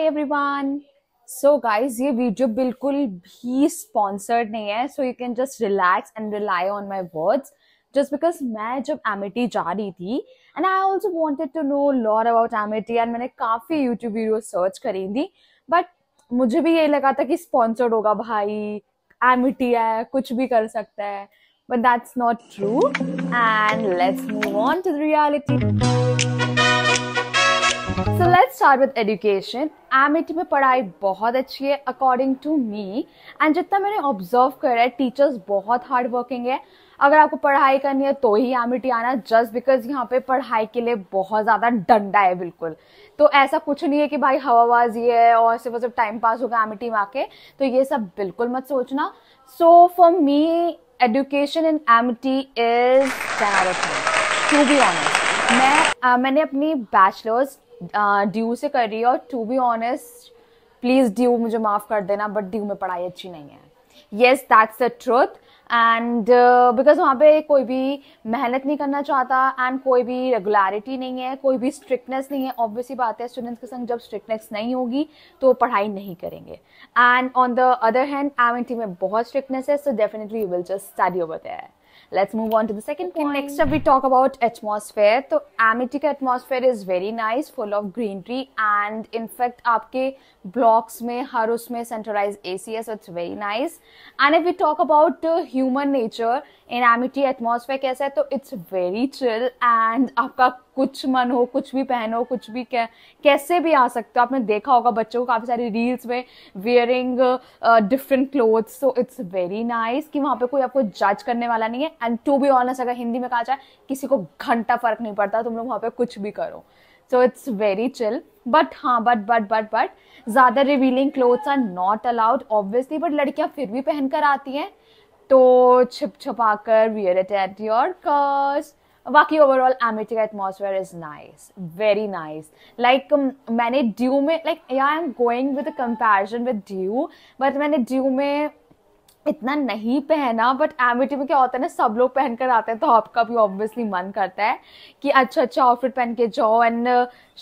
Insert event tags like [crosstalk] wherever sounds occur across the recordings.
Everyone so guys ये video बिल्कुल भी स्पॉन्सर्ड नहीं है so you can just relax and rely on my words just because मैं जब एमिटी जा रही थी and I also wanted to know more about Amity and मैंने काफ़ी यूट्यूब वीडियो सर्च करी थी बट मुझे भी ये लगा था कि स्पॉन्सर्ड होगा भाई एमिटी है कुछ भी कर सकता है but that's not true and let's move on to the reality let's start with education एम में पढ़ाई बहुत अच्छी है अकॉर्डिंग टू मी एंड जितना मैंने ऑब्जर्व करा है टीचर्स बहुत हार्ड वर्किंग है अगर आपको पढ़ाई करनी है तो ही एम आना जस्ट बिकॉज यहाँ पे पढ़ाई के लिए बहुत ज़्यादा डंडा है बिल्कुल तो ऐसा कुछ नहीं है कि भाई हवाबाजी है और सिर्फ सिर्फ टाइम पास होगा एम में आके तो ये सब बिल्कुल मत सोचना so for me education in एम इज टू बी ऑनेस्ट मैं मैंने अपनी बैचलर्स ड्यू से कर रही है और to be honest please DU मुझे माफ़ कर देना बट ड्यू में पढ़ाई अच्छी नहीं है yes that's the truth and because वहाँ पे कोई भी मेहनत नहीं करना चाहता एंड कोई भी रेगुलरिटी नहीं है कोई भी स्ट्रिक्टनेस नहीं है ऑब्वियसली बात है स्टूडेंट्स के संग जब स्ट्रिक्टनेस नहीं होगी तो पढ़ाई नहीं करेंगे and on the other hand Amity में बहुत स्ट्रिक्टनेस है so definitely you will just study over there Let's move on to the second okay, point. Next up, we talk about atmosphere. So, Amity atmosphere is very nice, full of greenery, and in fact, आपके blocks may हर उसमें centralized AC so it's very nice. And if we talk about uh, human nature in Amity atmosphere कैसा it's very chill and आपका कुछ मन हो कुछ भी पहनो कुछ भी कह कैसे भी आ सकते हो आपने देखा होगा बच्चों को काफ़ी सारी रील्स में wearing different clothes so it's very nice कि वहाँ पे कोई आपको जज करने वाला नहीं है एंड टू बी ऑनस्ट अगर हिंदी में कहा जाए किसी को घंटा फर्क नहीं पड़ता तुम लोग वहाँ पे कुछ भी करो so it's very chill but हाँ बट बट बट बट ज़्यादा revealing clothes are not allowed obviously but लड़कियाँ फिर भी पहन कर आती हैं तो छिप छपा कर wear it at your cost बाकी ओवरऑल का atmosphere is nice very nice like मैंने ड्यू में like I am going with comparison with DU but मैंने ड्यू में इतना नहीं पहना बट एमिटी में क्या होता है ना सब लोग पहन कर आते हैं तो आपका भी ऑब्वियसली मन करता है कि अच्छा अच्छा आउटफिट पहन के जाओ and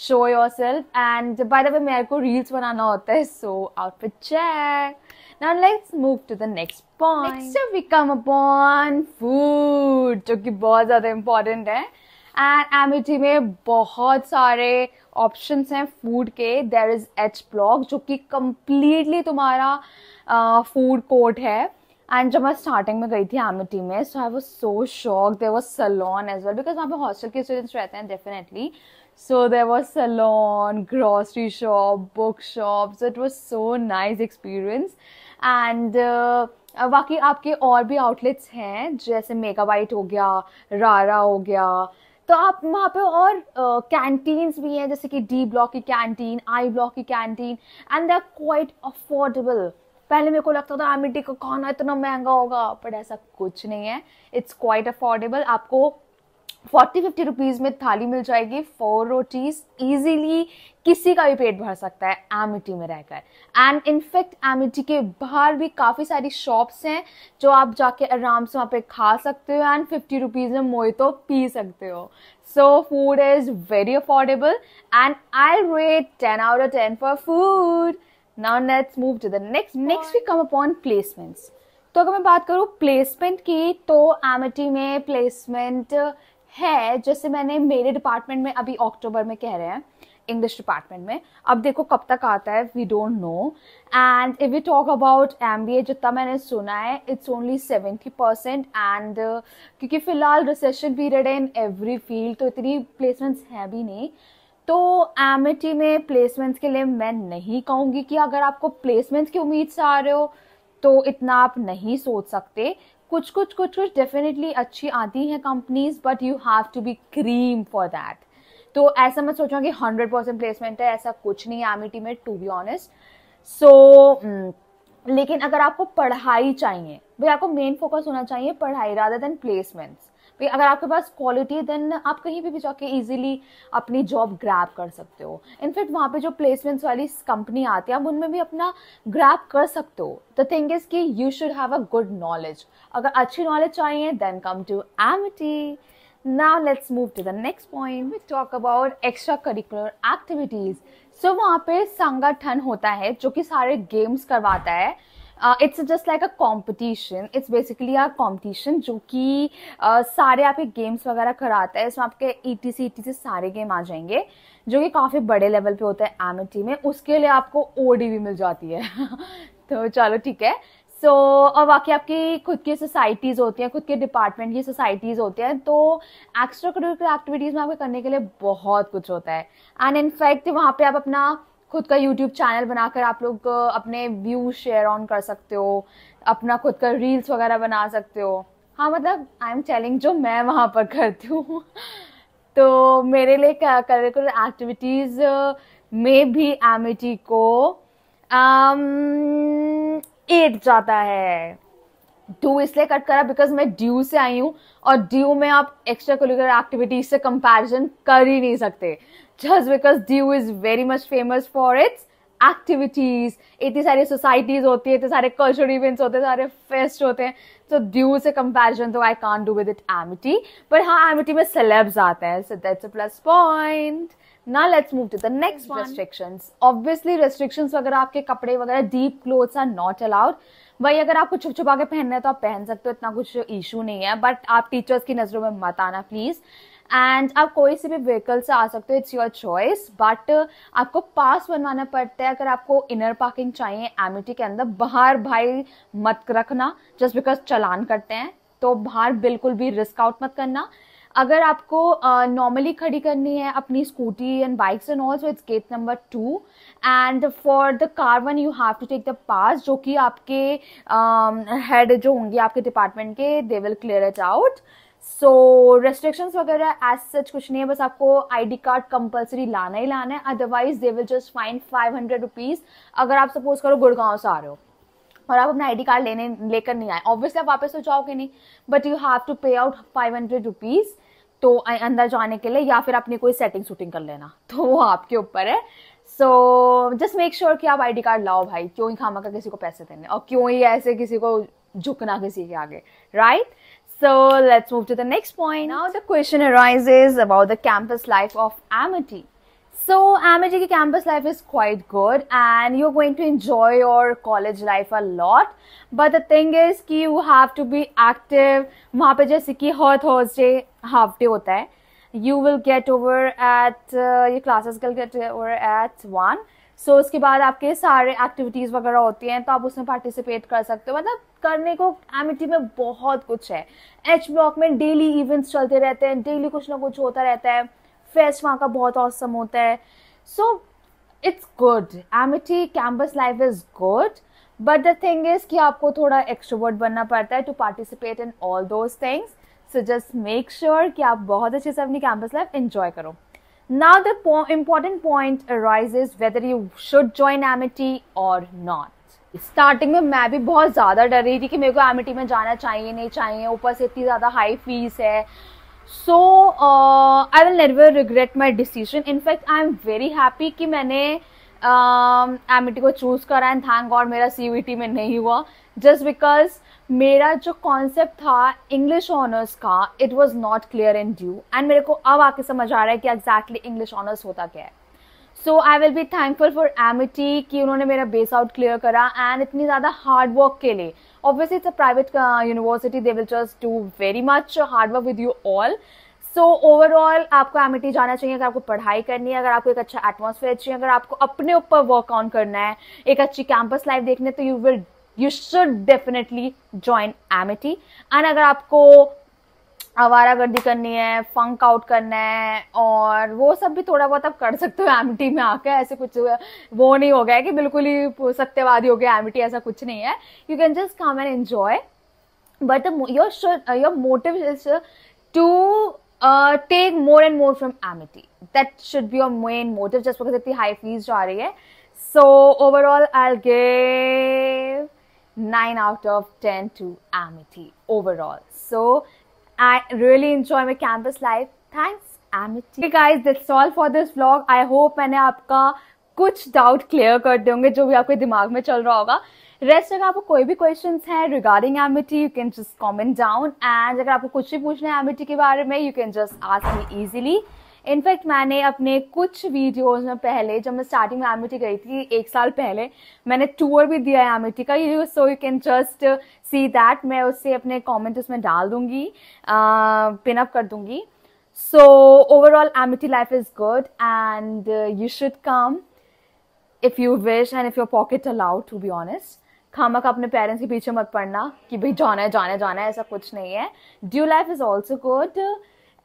show yourself and by the way मेरे को रील्स बनाना होता है so outfit check Now let's move to the next point. Next up we come upon food जो कि बहुत ज़्यादा important है and amity में बहुत सारे options हैं food के there is h ब्लॉक जो कि completely तुम्हारा uh, food court है एंड जब मैं स्टार्टिंग में गई थी एमिटी में so I was so shock there was salon as well because वहाँ पे हॉस्टल के स्टूडेंट्स रहते हैं definitely so there was salon grocery shop book shop so it was so nice experience and बाकी आपके और भी आउटलेट्स हैं जैसे मेगा वाइट हो गया रारा हो गया तो आप वहाँ पे और कैंटीन्स uh, भी हैं जैसे कि डी ब्लॉक की कैंटीन आई ब्लॉक की canteen and they are quite affordable पहले मेरे को लगता था आमिटी हाँ, का खाना इतना महंगा होगा बट ऐसा कुछ नहीं है इट्स क्वाइट अफोर्डेबल आपको फोर्टी फिफ्टी रुपीज़ में थाली मिल जाएगी फोर रोटीज ईजीली किसी का भी पेट भर सकता है एमिटी में रहकर एंड इनफेक्ट एमिटी के बाहर भी काफ़ी सारी शॉप्स हैं जो आप जाके आराम से वहाँ पे खा सकते हो एंड फिफ्टी रुपीज़ में मोए तो पी सकते हो so food is very affordable and I rate ten out of ten for food now let's move to the next next we come upon placements तो अगर मैं बात करूँ प्लेसमेंट की तो एमिटी में प्लेसमेंट है जैसे मैंने मेरे डिपार्टमेंट में अभी अक्टूबर में कह रहे हैं इंग्लिश डिपार्टमेंट में अब देखो कब तक आता है we don't know and if we talk about M B A जितना मैंने सुना है it's only seventy percent and क्योंकि फिलहाल रिसेशन पीरियड है इन एवरी फील्ड तो इतनी प्लेसमेंट्स हैं भी नहीं तो एमिटी में प्लेसमेंट्स के लिए मैं नहीं कहूँगी कि अगर आपको प्लेसमेंट्स की उम्मीद से आ रहे हो तो इतना आप नहीं सोच सकते कुछ कुछ कुछ कुछ डेफिनेटली अच्छी आती हैं companies but you have to be cream for that तो ऐसा मत सोचो कि हंड्रेड परसेंट प्लेसमेंट है ऐसा कुछ नहीं है एमिटी में टू बी ऑनेस्ट सो लेकिन अगर आपको पढ़ाई चाहिए भाई आपको मेन फोकस होना चाहिए पढ़ाई रादर देन प्लेसमेंट्स अगर आपके पास क्वालिटी देन आप कहीं भी, भी जाके ईजिली अपनी जॉब ग्रैप कर सकते हो इनफैक्ट वहाँ पे जो प्लेसमेंट्स वाली कंपनी आती है आप उनमें भी अपना ग्रैप कर सकते हो द थिंग इज कि you should have a good knowledge अगर अच्छी नॉलेज चाहिए देन कम टू एम now let's move to the next point point talk about extra curricular activities so वहाँ पे संगठन होता है जो कि सारे गेम्स करवाता है it's just like a competition it's basically our competition जो कि uh, सारे आपके गेम्स वगैरह कराते हैं इसमें आपके E T C E T C सारे गेम आ जाएंगे जो कि काफ़ी बड़े लेवल पे होते हैं एम में उसके लिए आपको ओ डी भी मिल जाती है [laughs] तो चलो ठीक है सो so, और बाकी आपकी खुद की सोसाइटीज़ होती हैं खुद के डिपार्टमेंट की सोसाइटीज़ होती हैं तो एक्स्ट्रा करिकुलर एक्टिविटीज़ में आपको करने के लिए बहुत कुछ होता है एंड इनफैक्ट वहाँ पे आप अपना खुद का यूट्यूब चैनल बनाकर आप लोग अपने व्यू शेयर ऑन कर सकते हो अपना खुद का रील्स वगैरह बना सकते हो हाँ मतलब आई एम टेलिंग जो मैं वहाँ पर करती हूँ [laughs] तो मेरे लिए करिकुलर एक्टिविटीज़ में भी एमिटी को एट जाता है ड्यू इसलिए कट करा बिकॉज मैं ड्यू से आई हूँ और ड्यू में आप एक्स्ट्रा करिकुलर एक्टिविटीज से कंपेरिजन कर ही नहीं सकते just because DU is very much famous for its activities इतनी सारी सोसाइटीज होती है इतने सारे कल्चर इवेंट्स होते हैं सारे फेस्ट होते हैं तो ड्यू से कंपेरिजन तो I can't do with it Amity but हाँ एमिटी में सेलेब्स आते हैं so that's a plus point ना let's move to the next restrictions obviously restrictions वगैरह आपके कपड़े वगैरह deep clothes are not allowed वही अगर आपको छुप छुपा के पहनना है तो आप पहन सकते हो इतना कुछ इशू नहीं है बट आप टीचर्स की नज़रों में मत आना प्लीज़ एंड आप कोई से भी व्हीकल से आ सकते हो इट्स योर चॉइस बट आपको पास बनवाना पड़ता है अगर आपको इनर पार्किंग चाहिए एमिटी के अंदर बाहर भाई मत रखना जस्ट बिकॉज चलान करते हैं तो बाहर बिल्कुल भी रिस्क आउट मत करना अगर आपको नॉर्मली uh, खड़ी करनी है अपनी scooty and bikes and all so it's gate number two and for the car one you have to take the pass जो कि आपके हेड uh, जो होंगे आपके डिपार्टमेंट के they will clear it out so restrictions वगैरह as such कुछ नहीं है बस आपको आईडी कार्ड कंपलसरी लाना ही लाना है otherwise they will just fine five hundred rupees अगर आप सपोज करो गुड़गांव से आ रहे हो और आप अपना आईडी कार्ड लेने लेकर नहीं आए ऑब्वियसली आप वापस तो जाओगे नहीं but you have to pay out five hundred rupees तो अंदर जाने के लिए या फिर अपनी कोई सेटिंग सुटिंग कर लेना तो वो आपके ऊपर है सो जस्ट मेक श्योर कि आप आई कार्ड लाओ भाई क्यों ही खामा का किसी को पैसे देने और क्यों ही ऐसे किसी को झुकना किसी के आगे right so let's move to the next point now the question arises about the campus life of Amity. So, MIT campus life is quite good and you're going to enjoy your college life a lot. But the thing is कि you have to be active. वहाँ पे जैसे कि हर Thursday half day होता है you will get over at ये classes कल get over at one so उसके बाद आपके सारे एक्टिविटीज़ वगैरह होती हैं तो आप उसमें पार्टिसिपेट कर सकते हो मतलब करने को एमिटी में बहुत कुछ है एच ब्लॉक में डेली इवेंट्स चलते रहते हैं डेली कुछ ना कुछ होता रहता है फेस्ट वहाँ का बहुत औसम होता है so it's good Amity campus life is good but the thing is कि आपको थोड़ा एक्सट्रोवर्ट बनना पड़ता है to participate in all those things so just make sure कि आप बहुत अच्छे से अपनी कैंपस लाइफ एंजॉय करो now the important point rise is whether you should join Amity और नॉट स्टार्टिंग में मैं भी बहुत ज़्यादा डर रही थी कि मेरे को एमिटी में जाना चाहिए नहीं चाहिए ऊपर से इतनी ज़्यादा हाई फीस है so I will never regret my decision in fact I am very happy कि मैंने एम um, uh, e को चूज़ करा एंड थैंक गॉड मेरा सी e में नहीं हुआ जस्ट बिकॉज मेरा जो कॉन्सेप्ट था इंग्लिश ऑनर्स का it was not clear and DU and मेरे को अब आके समझ आ रहा है कि एग्जैक्टली इंग्लिश ऑनर्स होता क्या है so I will be thankful for M कि उन्होंने मेरा बेस आउट क्लियर करा एंड इतनी ज़्यादा हार्ड वर्क के लिए obviously it's a private uh, university they will just do very much hard work with you all so overall आपको Amity जाना चाहिए अगर आपको पढ़ाई करनी है अगर आपको एक अच्छा एटमोसफेयर चाहिए अगर आपको अपने ऊपर वर्क ऑन करना है एक अच्छी कैंपस लाइफ है तो you will you should definitely join Amity and अगर आपको आवारागर्दी करनी है फंक आउट करना है और वो सब भी थोड़ा बहुत आप कर सकते हो एमिटी में आकर ऐसे कुछ वो नहीं हो गया कि बिल्कुल ही सत्यवादी हो गया एमिटी ऐसा कुछ नहीं है you can just come and enjoy but your your motive is to take more and more from Amity that should be your main motive just because इतनी हाई फीस आ रही है so overall I give nine out of ten to Amity overall so I really enjoy my campus life. Thanks, Amity. Hey guys, that's all for this vlog. I hope मैंने आपका कुछ doubt clear कर देंगे जो भी आपके दिमाग में चल रहा होगा रेस्ट अगर आपको कोई भी क्वेश्चन है regarding Amity you can just comment down and अगर आपको कुछ भी पूछना है एमिटी के बारे में you can just ask me easily in fact मैंने अपने कुछ वीडियोस में पहले जब मैं स्टार्टिंग में एमिटी गई थी एक साल पहले मैंने टूर भी दिया है एमिटी का you so you can just see that मैं उससे अपने कॉमेंट उसमें डाल दूंगी पिनअप uh, कर दूंगी so overall Amity life is good and you should come if you wish and if your pocket allowed to be honest खामा का अपने पेरेंट्स के पीछे मत पड़ना कि भाई जाना है जाना है जाना है ऐसा कुछ नहीं है DU life is also good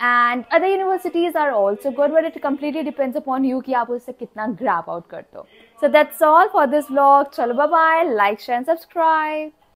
and other universities are also good but it completely depends upon you कि आप उससे कितना ग्रैप आउट करते हो so that's all for this blog चलो bye like share and subscribe